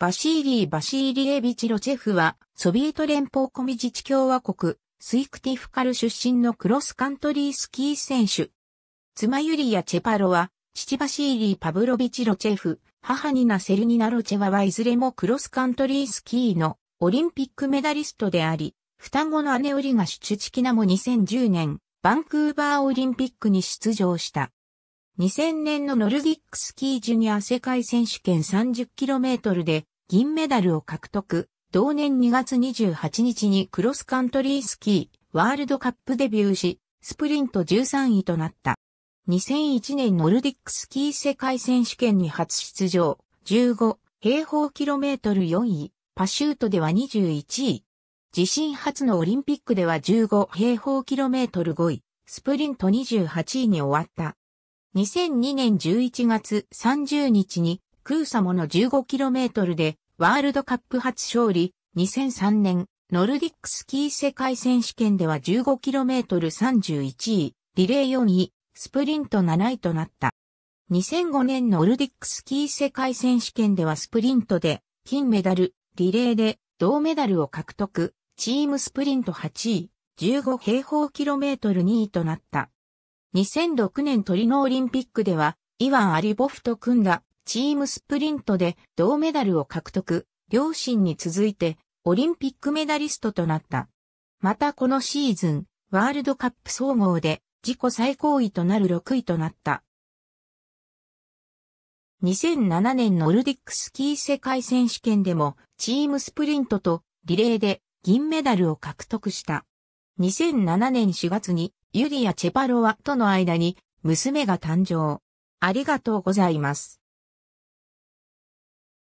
バシーリー・バシーリエビチ・ロチェフは、ソビエト連邦コミ自治共和国、スイクティフカル出身のクロスカントリースキー選手。妻ユリア・チェパロは、父バシーリー・パブロビチ・ロチェフ、母ニナ・セルニナ・ロチェワはいずれもクロスカントリースキーのオリンピックメダリストであり、双子の姉ウリガ・シュチュチキナも2010年、バンクーバーオリンピックに出場した。2000年のノルディックスキージュニア世界選手権 30km で銀メダルを獲得。同年2月28日にクロスカントリースキーワールドカップデビューし、スプリント13位となった。2001年ノルディックスキー世界選手権に初出場、15平方キロメートル4位、パシュートでは21位。自身初のオリンピックでは15平方キロメートル5位、スプリント28位に終わった。2002年11月30日にクーサモの 15km でワールドカップ初勝利、2003年ノルディックスキー世界選手権では 15km31 位、リレー4位、スプリント7位となった。2005年ノルディックスキー世界選手権ではスプリントで金メダル、リレーで銅メダルを獲得、チームスプリント8位、15平方キロメートル2位となった。2006年トリノオリンピックでは、イワン・アリボフと組んだチームスプリントで銅メダルを獲得、両親に続いてオリンピックメダリストとなった。またこのシーズン、ワールドカップ総合で自己最高位となる6位となった。2007年のオルディックスキー世界選手権でもチームスプリントとリレーで銀メダルを獲得した。2007年4月にユリア・チェパロワとの間に娘が誕生。ありがとうございます。